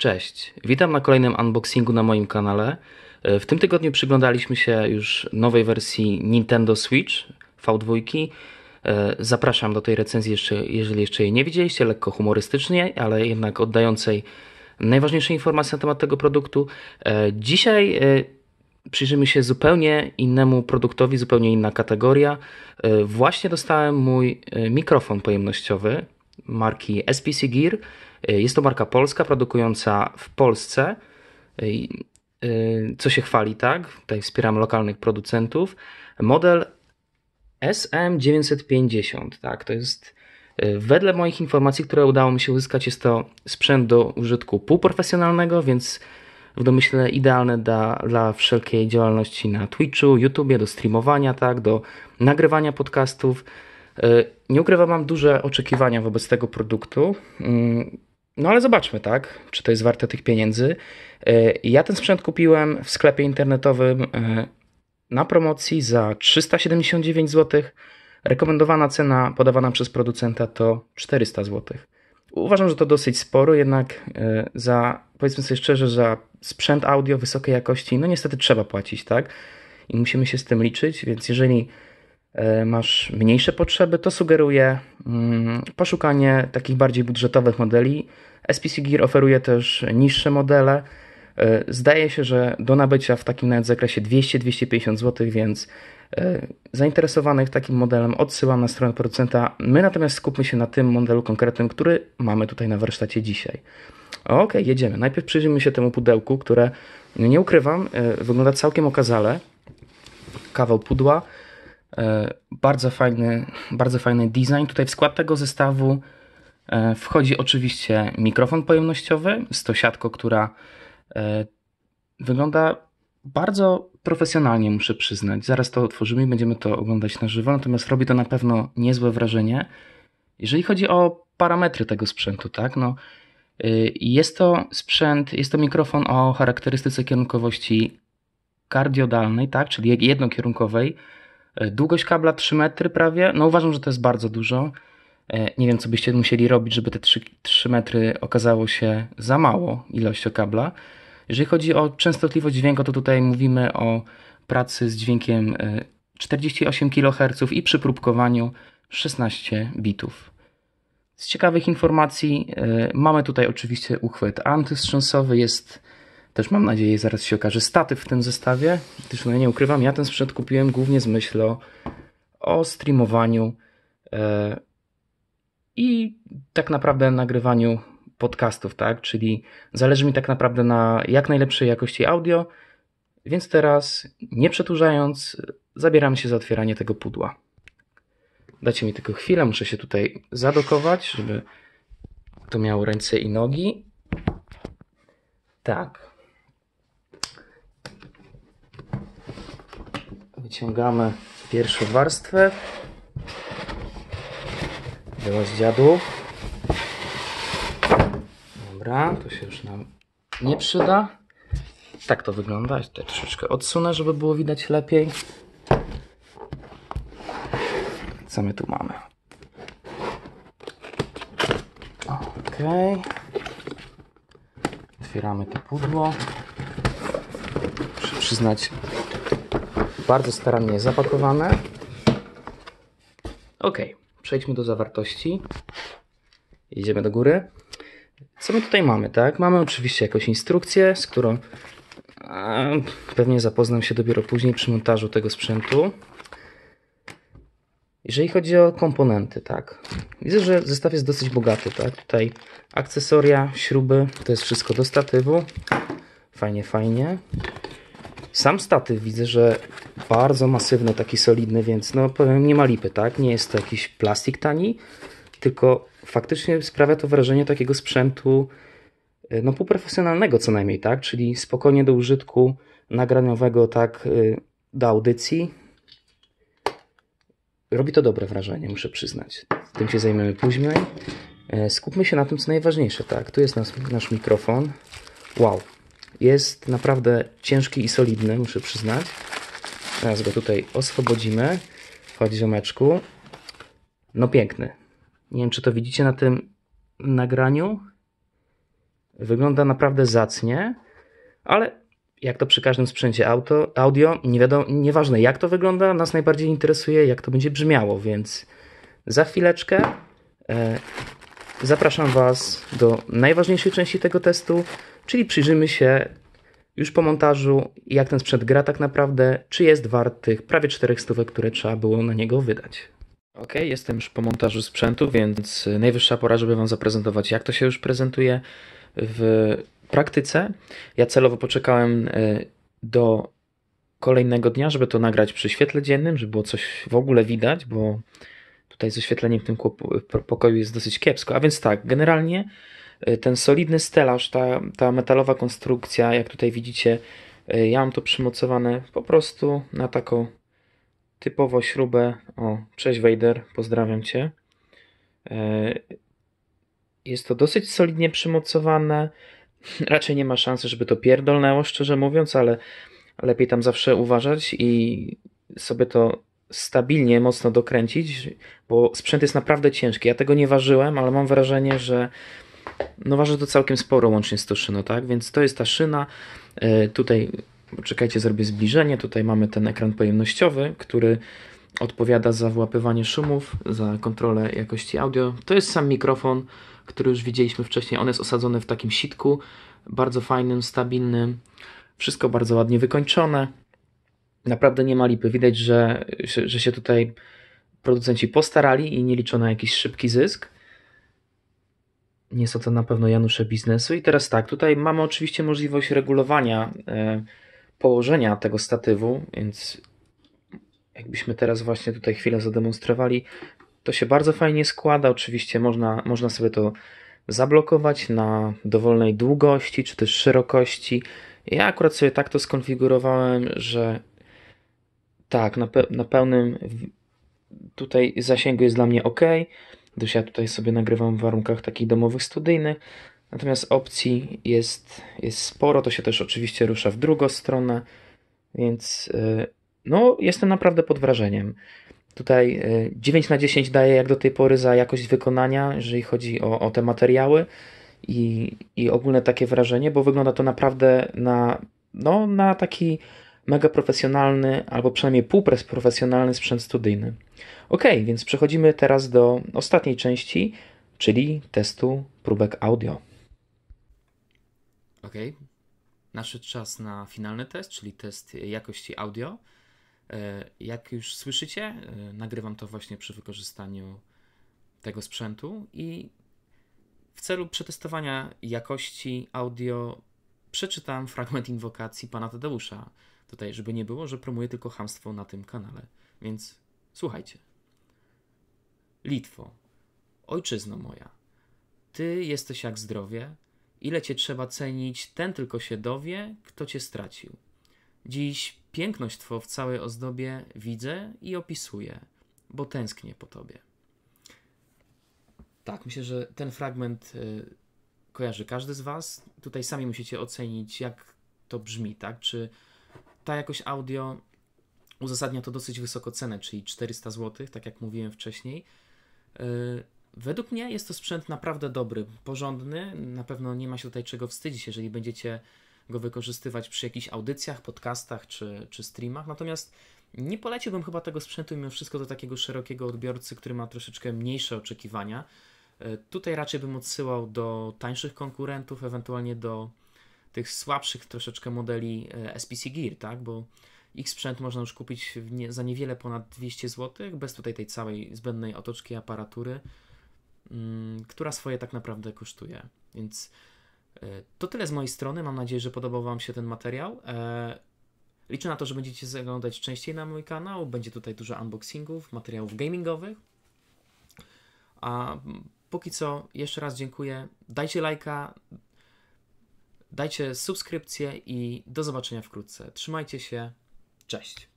Cześć, witam na kolejnym unboxingu na moim kanale. E, w tym tygodniu przyglądaliśmy się już nowej wersji Nintendo Switch V2. E, zapraszam do tej recenzji, jeszcze, jeżeli jeszcze jej nie widzieliście, lekko humorystycznie, ale jednak oddającej najważniejsze informacje na temat tego produktu. E, dzisiaj przyjrzymy się zupełnie innemu produktowi, zupełnie inna kategoria. Właśnie dostałem mój mikrofon pojemnościowy marki SPC Gear E, jest to marka polska, produkująca w Polsce, e, e, co się chwali, tak? Tutaj wspieramy lokalnych producentów. Model SM950, tak? To jest wedle moich informacji, które udało mi się uzyskać, jest to sprzęt do użytku półprofesjonalnego, więc w domyśle idealne dla, dla wszelkiej działalności na Twitchu, YouTubie, do streamowania, tak, do nagrywania podcastów. Nie ukrywam, mam duże oczekiwania wobec tego produktu. Mm, no ale zobaczmy, tak, czy to jest warte tych pieniędzy. E, ja ten sprzęt kupiłem w sklepie internetowym e, na promocji za 379 zł. Rekomendowana cena podawana przez producenta to 400 zł. Uważam, że to dosyć sporo, jednak e, za, powiedzmy sobie szczerze, za sprzęt audio wysokiej jakości, no niestety trzeba płacić, tak? I musimy się z tym liczyć, więc jeżeli E, masz mniejsze potrzeby, to sugeruje mm, poszukanie takich bardziej budżetowych modeli. SPC Gear oferuje też niższe modele. E, zdaje się, że do nabycia w takim nawet zakresie 200-250 zł, więc e, zainteresowanych takim modelem odsyłam na stronę producenta. My natomiast skupmy się na tym modelu konkretnym, który mamy tutaj na warsztacie dzisiaj. Ok, jedziemy. Najpierw przyjrzymy się temu pudełku, które no nie ukrywam, wygląda całkiem okazale. Kawał pudła E, bardzo fajny, bardzo fajny design. Tutaj w skład tego zestawu e, wchodzi oczywiście mikrofon pojemnościowy, stosiadko, która e, wygląda bardzo profesjonalnie, muszę przyznać. Zaraz to otworzymy i będziemy to oglądać na żywo, natomiast robi to na pewno niezłe wrażenie. Jeżeli chodzi o parametry tego sprzętu, tak, no, jest to sprzęt, jest to mikrofon o charakterystyce kierunkowości kardiodalnej, tak, czyli jednokierunkowej, E, długość kabla 3 metry prawie. No uważam, że to jest bardzo dużo. E, nie wiem, co byście musieli robić, żeby te 3, 3 metry okazało się za mało ilością kabla. Jeżeli chodzi o częstotliwość dźwięku, to tutaj mówimy o pracy z dźwiękiem 48 e, kHz i przy próbkowaniu 16 bitów. Z ciekawych informacji mamy tutaj oczywiście uchwyt antystrząsowy, jest też mam nadzieję, zaraz się okaże statyw w tym zestawie, gdyż no ja nie ukrywam, ja ten sprzęt kupiłem głównie z myślą o streamowaniu e, i tak naprawdę nagrywaniu podcastów, tak? Czyli zależy mi tak naprawdę na jak najlepszej jakości audio, więc teraz, nie przedłużając, zabieram się za otwieranie tego pudła. Dacie mi tylko chwilę, muszę się tutaj zadokować, żeby to miało ręce i nogi. Tak, Wyciągamy pierwszą warstwę do rozdziadu. Dobra, to się już nam nie przyda. Tak to wygląda. Jeszcze troszeczkę odsunę, żeby było widać lepiej. Co my tu mamy? Ok. Otwieramy to pudło. Muszę przyznać, bardzo starannie zapakowane. Ok, przejdźmy do zawartości. Idziemy do góry. Co my tutaj mamy, tak? Mamy oczywiście jakąś instrukcję, z którą pewnie zapoznam się dopiero później przy montażu tego sprzętu. Jeżeli chodzi o komponenty, tak. Widzę, że zestaw jest dosyć bogaty, tak. Tutaj akcesoria, śruby, to jest wszystko do statywu. Fajnie, fajnie. Sam statyw widzę, że bardzo masywny, taki solidny, więc no powiem, nie ma lipy, tak? Nie jest to jakiś plastik tani, tylko faktycznie sprawia to wrażenie takiego sprzętu e, no półprofesjonalnego co najmniej, tak? Czyli spokojnie do użytku nagraniowego, tak? E, do audycji. Robi to dobre wrażenie, muszę przyznać. Tym się zajmiemy później. E, skupmy się na tym, co najważniejsze, tak? Tu jest nasz, nasz mikrofon. Wow, jest naprawdę ciężki i solidny, muszę przyznać. Teraz go tutaj oswobodzimy. Chodź ziomeczku. No piękny. Nie wiem, czy to widzicie na tym nagraniu. Wygląda naprawdę zacnie, ale jak to przy każdym sprzęcie auto, audio, nie wiadomo, nieważne jak to wygląda, nas najbardziej interesuje, jak to będzie brzmiało, więc za chwileczkę e, zapraszam Was do najważniejszej części tego testu, czyli przyjrzymy się już po montażu, jak ten sprzęt gra tak naprawdę, czy jest wart tych prawie 400, które trzeba było na niego wydać. Ok, jestem już po montażu sprzętu, więc najwyższa pora, żeby Wam zaprezentować, jak to się już prezentuje w praktyce. Ja celowo poczekałem e, do kolejnego dnia, żeby to nagrać przy świetle dziennym, żeby było coś w ogóle widać, bo Tutaj z oświetleniem w tym pokoju jest dosyć kiepsko. A więc tak, generalnie e, ten solidny stelaż, ta, ta metalowa konstrukcja, jak tutaj widzicie, e, ja mam to przymocowane po prostu na taką typowo śrubę. O, cześć Wejder, pozdrawiam Cię. E, jest to dosyć solidnie przymocowane. Raczej nie ma szansy, żeby to pierdolnęło, szczerze mówiąc, ale lepiej tam zawsze uważać i sobie to stabilnie mocno dokręcić, bo sprzęt jest naprawdę ciężki. Ja tego nie ważyłem, ale mam wrażenie, że no waży to całkiem sporo łącznie z tą szyną, tak? Więc to jest ta szyna. E, tutaj, czekajcie, zrobię zbliżenie. Tutaj mamy ten ekran pojemnościowy, który odpowiada za wyłapywanie szumów, za kontrolę jakości audio. To jest sam mikrofon, który już widzieliśmy wcześniej. On jest osadzony w takim sitku, bardzo fajnym, stabilnym. Wszystko bardzo ładnie wykończone naprawdę nie ma lipy. Widać, że, że się tutaj producenci postarali i nie liczą na jakiś szybki zysk. Nie są to na pewno Janusze biznesu. I teraz tak, tutaj mamy oczywiście możliwość regulowania e, położenia tego statywu, więc jakbyśmy teraz właśnie tutaj chwilę zademonstrowali, to się bardzo fajnie składa. Oczywiście można, można sobie to zablokować na dowolnej długości czy też szerokości. Ja akurat sobie tak to skonfigurowałem, że tak, na, pe na pełnym tutaj zasięgu jest dla mnie ok, gdyż ja tutaj sobie nagrywam w warunkach takich domowych, studyjnych. Natomiast opcji jest, jest sporo, to się też oczywiście rusza w drugą stronę, więc y, no, jestem naprawdę pod wrażeniem. Tutaj 9 y, na 10 daję jak do tej pory za jakość wykonania, jeżeli chodzi o, o te materiały i, i ogólne takie wrażenie, bo wygląda to naprawdę na, no, na taki mega profesjonalny, albo przynajmniej półprofesjonalny sprzęt studyjny. Ok, więc przechodzimy teraz do ostatniej części, czyli testu próbek audio. Ok, nasz czas na finalny test, czyli test jakości audio. E, jak już słyszycie, e, nagrywam to właśnie przy wykorzystaniu tego sprzętu i w celu przetestowania jakości audio przeczytam fragment inwokacji pana Tadeusza, Tutaj, żeby nie było, że promuję tylko hamstwo na tym kanale. Więc słuchajcie. Litwo, ojczyzno moja, ty jesteś jak zdrowie, ile cię trzeba cenić, ten tylko się dowie, kto cię stracił. Dziś piękność two w całej ozdobie widzę i opisuję, bo tęsknię po Tobie. Tak, myślę, że ten fragment y, kojarzy każdy z Was. Tutaj sami musicie ocenić, jak to brzmi, tak? Czy ta jakość audio uzasadnia to dosyć wysoko cenę, czyli 400 zł, tak jak mówiłem wcześniej. Y, według mnie jest to sprzęt naprawdę dobry, porządny. Na pewno nie ma się tutaj czego wstydzić, jeżeli będziecie go wykorzystywać przy jakichś audycjach, podcastach czy, czy streamach. Natomiast nie poleciłbym chyba tego sprzętu mimo wszystko do takiego szerokiego odbiorcy, który ma troszeczkę mniejsze oczekiwania. Y, tutaj raczej bym odsyłał do tańszych konkurentów, ewentualnie do tych słabszych troszeczkę modeli e, SPC Gear, tak? Bo ich sprzęt można już kupić nie, za niewiele ponad 200 zł, bez tutaj tej całej zbędnej otoczki aparatury, mm, która swoje tak naprawdę kosztuje. Więc y, to tyle z mojej strony. Mam nadzieję, że podobał Wam się ten materiał. E, liczę na to, że będziecie zaglądać częściej na mój kanał. Będzie tutaj dużo unboxingów, materiałów gamingowych. A póki co, jeszcze raz dziękuję. Dajcie lajka, Dajcie subskrypcję i do zobaczenia wkrótce. Trzymajcie się. Cześć.